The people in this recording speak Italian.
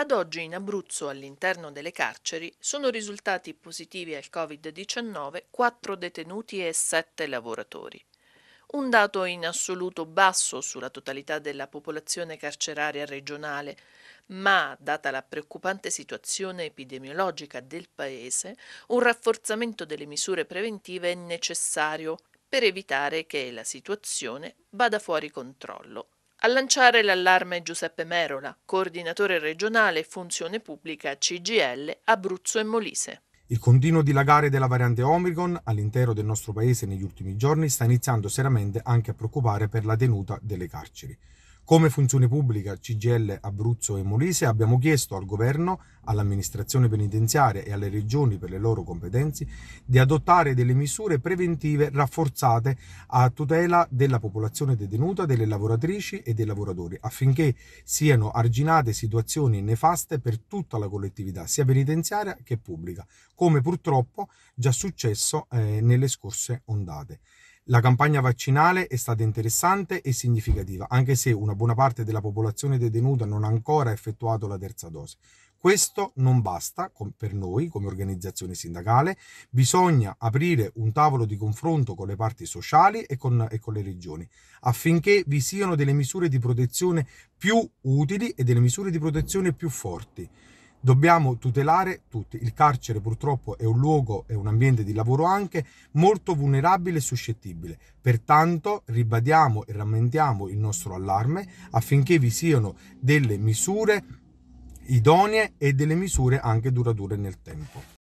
Ad oggi in Abruzzo, all'interno delle carceri, sono risultati positivi al Covid-19 quattro detenuti e sette lavoratori. Un dato in assoluto basso sulla totalità della popolazione carceraria regionale, ma, data la preoccupante situazione epidemiologica del Paese, un rafforzamento delle misure preventive è necessario per evitare che la situazione vada fuori controllo a lanciare l'allarme Giuseppe Merola, coordinatore regionale funzione pubblica CGL Abruzzo e Molise. Il continuo dilagare della variante Omicron all'interno del nostro paese negli ultimi giorni sta iniziando seriamente anche a preoccupare per la tenuta delle carceri. Come funzione pubblica CGL Abruzzo e Molise abbiamo chiesto al governo, all'amministrazione penitenziaria e alle regioni per le loro competenze di adottare delle misure preventive rafforzate a tutela della popolazione detenuta, delle lavoratrici e dei lavoratori, affinché siano arginate situazioni nefaste per tutta la collettività, sia penitenziaria che pubblica, come purtroppo già successo eh, nelle scorse ondate. La campagna vaccinale è stata interessante e significativa, anche se una buona parte della popolazione detenuta non ha ancora effettuato la terza dose. Questo non basta per noi come organizzazione sindacale, bisogna aprire un tavolo di confronto con le parti sociali e con, e con le regioni affinché vi siano delle misure di protezione più utili e delle misure di protezione più forti. Dobbiamo tutelare tutti. Il carcere purtroppo è un luogo, e un ambiente di lavoro anche molto vulnerabile e suscettibile. Pertanto ribadiamo e rammentiamo il nostro allarme affinché vi siano delle misure idonee e delle misure anche durature nel tempo.